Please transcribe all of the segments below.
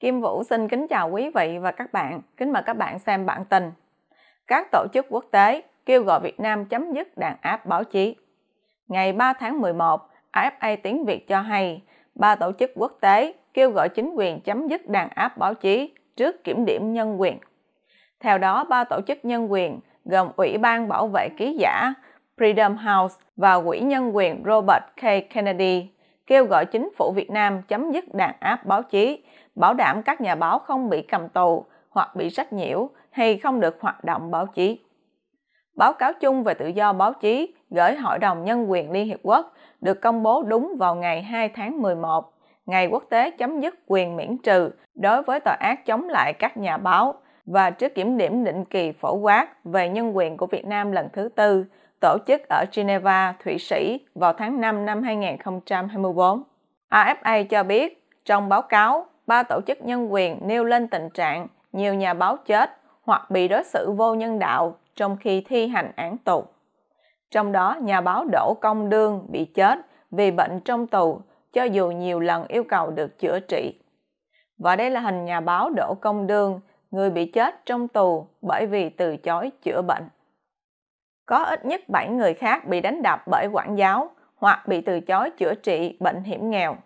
Kim Vũ xin kính chào quý vị và các bạn, kính mời các bạn xem bản tin. Các tổ chức quốc tế kêu gọi Việt Nam chấm dứt đàn áp báo chí. Ngày 3 tháng 11, AFA tiếng Việt cho hay, ba tổ chức quốc tế kêu gọi chính quyền chấm dứt đàn áp báo chí trước kiểm điểm nhân quyền. Theo đó, ba tổ chức nhân quyền gồm Ủy ban Bảo vệ Ký giả Freedom House và Quỹ Nhân quyền Robert K. Kennedy kêu gọi chính phủ Việt Nam chấm dứt đàn áp báo chí bảo đảm các nhà báo không bị cầm tù hoặc bị sách nhiễu hay không được hoạt động báo chí. Báo cáo chung về tự do báo chí gửi Hội đồng Nhân quyền Liên Hiệp Quốc được công bố đúng vào ngày 2 tháng 11, ngày quốc tế chấm dứt quyền miễn trừ đối với tội ác chống lại các nhà báo và trước kiểm điểm định kỳ phổ quát về nhân quyền của Việt Nam lần thứ tư tổ chức ở Geneva, Thụy Sĩ vào tháng 5 năm 2024. AFA cho biết trong báo cáo ba tổ chức nhân quyền nêu lên tình trạng nhiều nhà báo chết hoặc bị đối xử vô nhân đạo trong khi thi hành án tù. Trong đó, nhà báo Đỗ Công Đương bị chết vì bệnh trong tù, cho dù nhiều lần yêu cầu được chữa trị. Và đây là hình nhà báo Đỗ Công Đương, người bị chết trong tù bởi vì từ chối chữa bệnh. Có ít nhất 7 người khác bị đánh đập bởi quản giáo hoặc bị từ chối chữa trị bệnh hiểm nghèo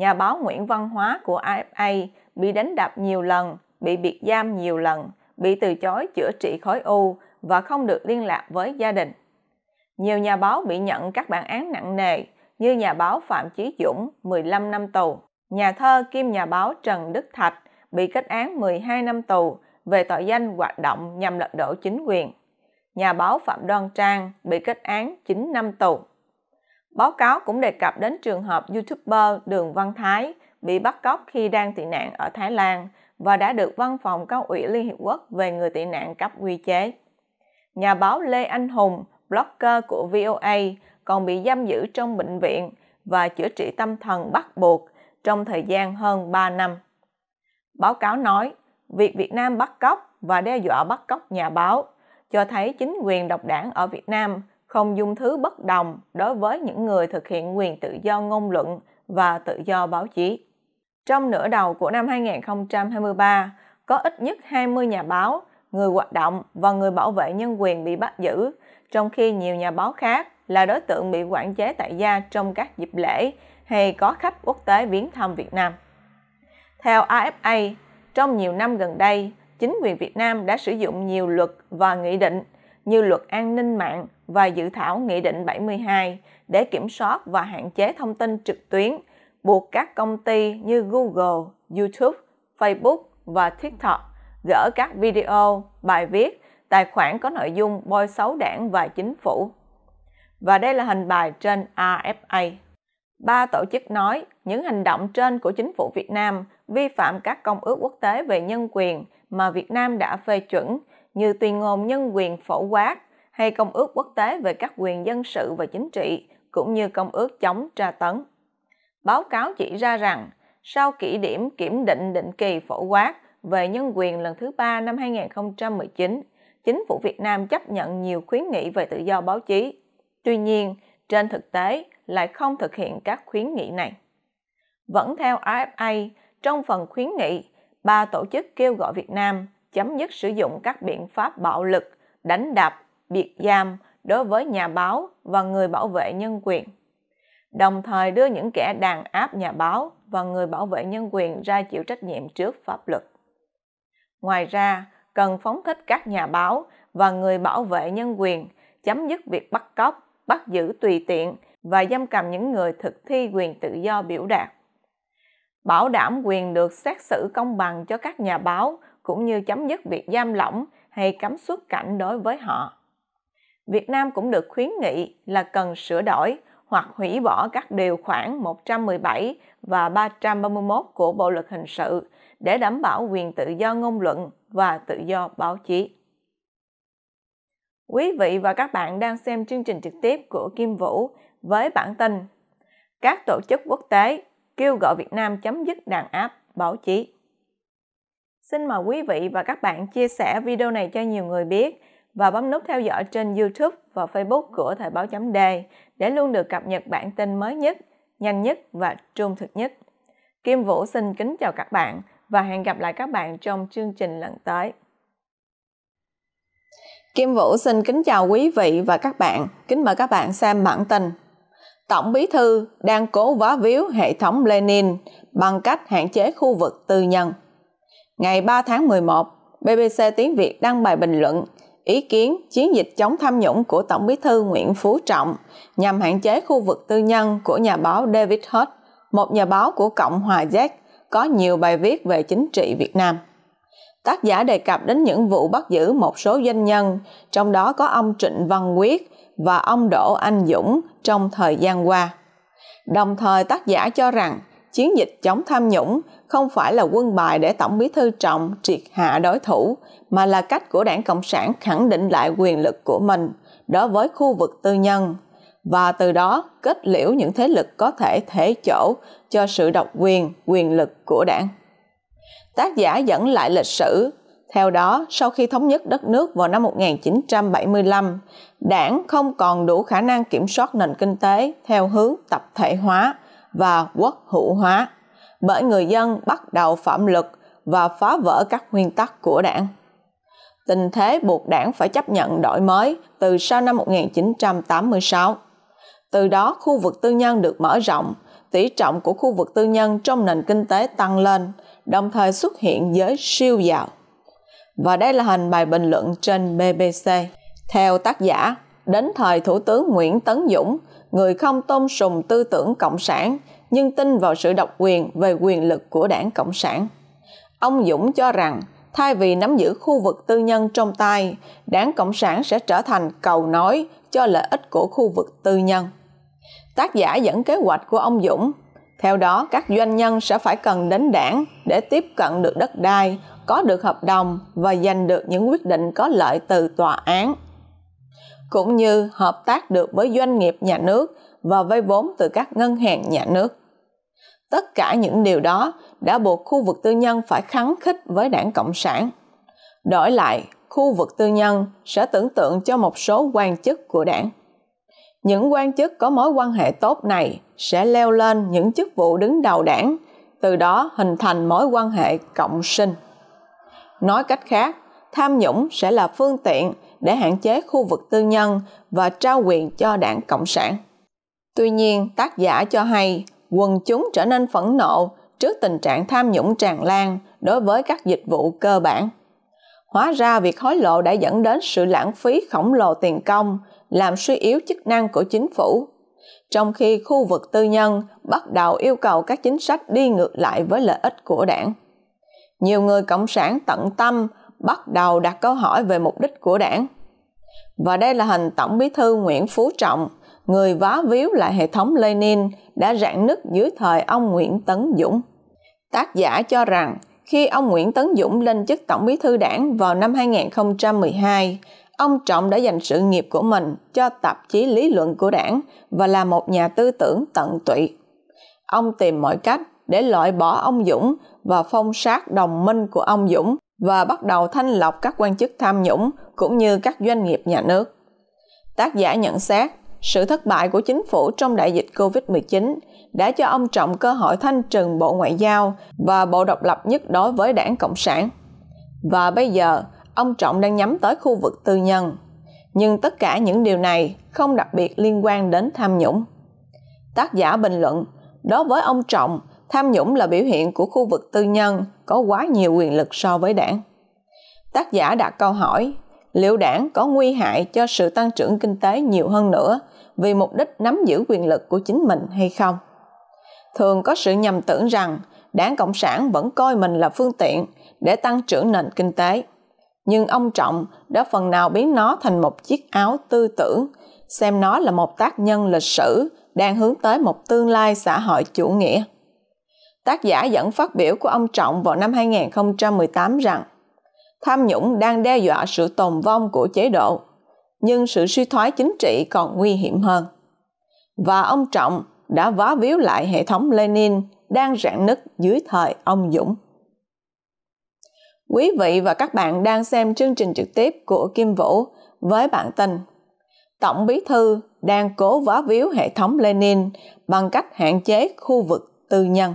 nhà báo Nguyễn Văn Hóa của AFA bị đánh đập nhiều lần, bị biệt giam nhiều lần, bị từ chối chữa trị khối u và không được liên lạc với gia đình. Nhiều nhà báo bị nhận các bản án nặng nề như nhà báo Phạm Chí Dũng 15 năm tù, nhà thơ kim nhà báo Trần Đức Thạch bị kết án 12 năm tù về tội danh hoạt động nhằm lật đổ chính quyền. Nhà báo Phạm Đoan Trang bị kết án 9 năm tù. Báo cáo cũng đề cập đến trường hợp YouTuber Đường Văn Thái bị bắt cóc khi đang tị nạn ở Thái Lan và đã được Văn phòng Cao ủy Liên Hiệp Quốc về người tị nạn cấp quy chế. Nhà báo Lê Anh Hùng, blogger của VOA, còn bị giam giữ trong bệnh viện và chữa trị tâm thần bắt buộc trong thời gian hơn 3 năm. Báo cáo nói, việc Việt Nam bắt cóc và đe dọa bắt cóc nhà báo cho thấy chính quyền độc đảng ở Việt Nam không dung thứ bất đồng đối với những người thực hiện quyền tự do ngôn luận và tự do báo chí. Trong nửa đầu của năm 2023, có ít nhất 20 nhà báo, người hoạt động và người bảo vệ nhân quyền bị bắt giữ, trong khi nhiều nhà báo khác là đối tượng bị quản chế tại gia trong các dịp lễ hay có khách quốc tế viếng thăm Việt Nam. Theo AFA, trong nhiều năm gần đây, chính quyền Việt Nam đã sử dụng nhiều luật và nghị định – như luật an ninh mạng và dự thảo Nghị định 72 để kiểm soát và hạn chế thông tin trực tuyến, buộc các công ty như Google, YouTube, Facebook và TikTok gỡ các video, bài viết, tài khoản có nội dung bôi xấu đảng và chính phủ. Và đây là hình bài trên RFA. Ba tổ chức nói những hành động trên của chính phủ Việt Nam vi phạm các công ước quốc tế về nhân quyền mà Việt Nam đã phê chuẩn như tuyên ngôn nhân quyền phổ quát hay Công ước Quốc tế về các quyền dân sự và chính trị, cũng như Công ước chống tra tấn. Báo cáo chỉ ra rằng, sau kỷ điểm kiểm định định kỳ phổ quát về nhân quyền lần thứ ba năm 2019, chính phủ Việt Nam chấp nhận nhiều khuyến nghị về tự do báo chí. Tuy nhiên, trên thực tế lại không thực hiện các khuyến nghị này. Vẫn theo RFA, trong phần khuyến nghị, ba tổ chức kêu gọi Việt Nam chấm dứt sử dụng các biện pháp bạo lực, đánh đập, biệt giam đối với nhà báo và người bảo vệ nhân quyền. Đồng thời đưa những kẻ đàn áp nhà báo và người bảo vệ nhân quyền ra chịu trách nhiệm trước pháp luật. Ngoài ra, cần phóng thích các nhà báo và người bảo vệ nhân quyền, chấm dứt việc bắt cóc, bắt giữ tùy tiện và giam cầm những người thực thi quyền tự do biểu đạt. Bảo đảm quyền được xét xử công bằng cho các nhà báo cũng như chấm dứt việc giam lỏng hay cấm xuất cảnh đối với họ. Việt Nam cũng được khuyến nghị là cần sửa đổi hoặc hủy bỏ các điều khoản 117 và 331 của Bộ luật hình sự để đảm bảo quyền tự do ngôn luận và tự do báo chí. Quý vị và các bạn đang xem chương trình trực tiếp của Kim Vũ với bản tin Các tổ chức quốc tế kêu gọi Việt Nam chấm dứt đàn áp báo chí. Xin mời quý vị và các bạn chia sẻ video này cho nhiều người biết và bấm nút theo dõi trên YouTube và Facebook của Thời báo chấm đề để luôn được cập nhật bản tin mới nhất, nhanh nhất và trung thực nhất. Kim Vũ xin kính chào các bạn và hẹn gặp lại các bạn trong chương trình lần tới. Kim Vũ xin kính chào quý vị và các bạn. Kính mời các bạn xem bản tin. Tổng bí thư đang cố vá víu hệ thống Lenin bằng cách hạn chế khu vực tư nhân. Ngày 3 tháng 11, BBC Tiếng Việt đăng bài bình luận ý kiến chiến dịch chống tham nhũng của Tổng bí thư Nguyễn Phú Trọng nhằm hạn chế khu vực tư nhân của nhà báo David Hutt, một nhà báo của Cộng hòa Jack có nhiều bài viết về chính trị Việt Nam. Tác giả đề cập đến những vụ bắt giữ một số doanh nhân, trong đó có ông Trịnh Văn Quyết và ông Đỗ Anh Dũng trong thời gian qua. Đồng thời tác giả cho rằng chiến dịch chống tham nhũng không phải là quân bài để Tổng bí thư Trọng triệt hạ đối thủ, mà là cách của đảng Cộng sản khẳng định lại quyền lực của mình đối với khu vực tư nhân và từ đó kết liễu những thế lực có thể thể chỗ cho sự độc quyền, quyền lực của đảng. Tác giả dẫn lại lịch sử theo đó, sau khi thống nhất đất nước vào năm 1975, đảng không còn đủ khả năng kiểm soát nền kinh tế theo hướng tập thể hóa, và quốc hữu hóa bởi người dân bắt đầu phạm luật và phá vỡ các nguyên tắc của đảng. Tình thế buộc đảng phải chấp nhận đổi mới từ sau năm 1986. Từ đó, khu vực tư nhân được mở rộng, tỷ trọng của khu vực tư nhân trong nền kinh tế tăng lên, đồng thời xuất hiện giới siêu giàu. Và đây là hình bài bình luận trên BBC. Theo tác giả, đến thời Thủ tướng Nguyễn Tấn Dũng, người không tôn sùng tư tưởng cộng sản nhưng tin vào sự độc quyền về quyền lực của đảng cộng sản ông dũng cho rằng thay vì nắm giữ khu vực tư nhân trong tay đảng cộng sản sẽ trở thành cầu nói cho lợi ích của khu vực tư nhân tác giả dẫn kế hoạch của ông dũng theo đó các doanh nhân sẽ phải cần đến đảng để tiếp cận được đất đai có được hợp đồng và giành được những quyết định có lợi từ tòa án cũng như hợp tác được với doanh nghiệp nhà nước và vay vốn từ các ngân hàng nhà nước. Tất cả những điều đó đã buộc khu vực tư nhân phải kháng khích với đảng Cộng sản. Đổi lại, khu vực tư nhân sẽ tưởng tượng cho một số quan chức của đảng. Những quan chức có mối quan hệ tốt này sẽ leo lên những chức vụ đứng đầu đảng, từ đó hình thành mối quan hệ cộng sinh. Nói cách khác, tham nhũng sẽ là phương tiện để hạn chế khu vực tư nhân và trao quyền cho đảng Cộng sản. Tuy nhiên, tác giả cho hay quần chúng trở nên phẫn nộ trước tình trạng tham nhũng tràn lan đối với các dịch vụ cơ bản. Hóa ra việc hối lộ đã dẫn đến sự lãng phí khổng lồ tiền công, làm suy yếu chức năng của chính phủ. Trong khi khu vực tư nhân bắt đầu yêu cầu các chính sách đi ngược lại với lợi ích của đảng. Nhiều người cộng sản tận tâm bắt đầu đặt câu hỏi về mục đích của đảng và đây là hình tổng bí thư nguyễn phú trọng người vá víu lại hệ thống lenin đã rạn nứt dưới thời ông nguyễn tấn dũng tác giả cho rằng khi ông Nguyễn Tấn Dũng lên chức Tổng Bí thư Đảng vào năm 2012, ông Trọng đã dành sự nghiệp của mình cho tạp chí lý luận của Đảng và là một nhà tư tưởng tận tụy. Ông tìm mọi cách để loại bỏ ông Dũng và phong sát đồng minh của ông Dũng và bắt đầu thanh lọc các quan chức tham nhũng cũng như các doanh nghiệp nhà nước. Tác giả nhận xét, sự thất bại của chính phủ trong đại dịch COVID-19 đã cho ông Trọng cơ hội thanh trừng Bộ Ngoại giao và Bộ Độc lập nhất đối với đảng Cộng sản. Và bây giờ, ông Trọng đang nhắm tới khu vực tư nhân. Nhưng tất cả những điều này không đặc biệt liên quan đến tham nhũng. Tác giả bình luận, đối với ông Trọng, tham nhũng là biểu hiện của khu vực tư nhân có quá nhiều quyền lực so với đảng. Tác giả đặt câu hỏi, liệu đảng có nguy hại cho sự tăng trưởng kinh tế nhiều hơn nữa vì mục đích nắm giữ quyền lực của chính mình hay không? Thường có sự nhầm tưởng rằng đảng Cộng sản vẫn coi mình là phương tiện để tăng trưởng nền kinh tế. Nhưng ông Trọng đã phần nào biến nó thành một chiếc áo tư tưởng, xem nó là một tác nhân lịch sử đang hướng tới một tương lai xã hội chủ nghĩa tác giả dẫn phát biểu của ông Trọng vào năm 2018 rằng tham nhũng đang đe dọa sự tồn vong của chế độ, nhưng sự suy thoái chính trị còn nguy hiểm hơn. Và ông Trọng đã vá víu lại hệ thống Lenin đang rạn nứt dưới thời ông Dũng. Quý vị và các bạn đang xem chương trình trực tiếp của Kim Vũ với bạn tình Tổng bí thư đang cố vá víu hệ thống Lenin bằng cách hạn chế khu vực tư nhân.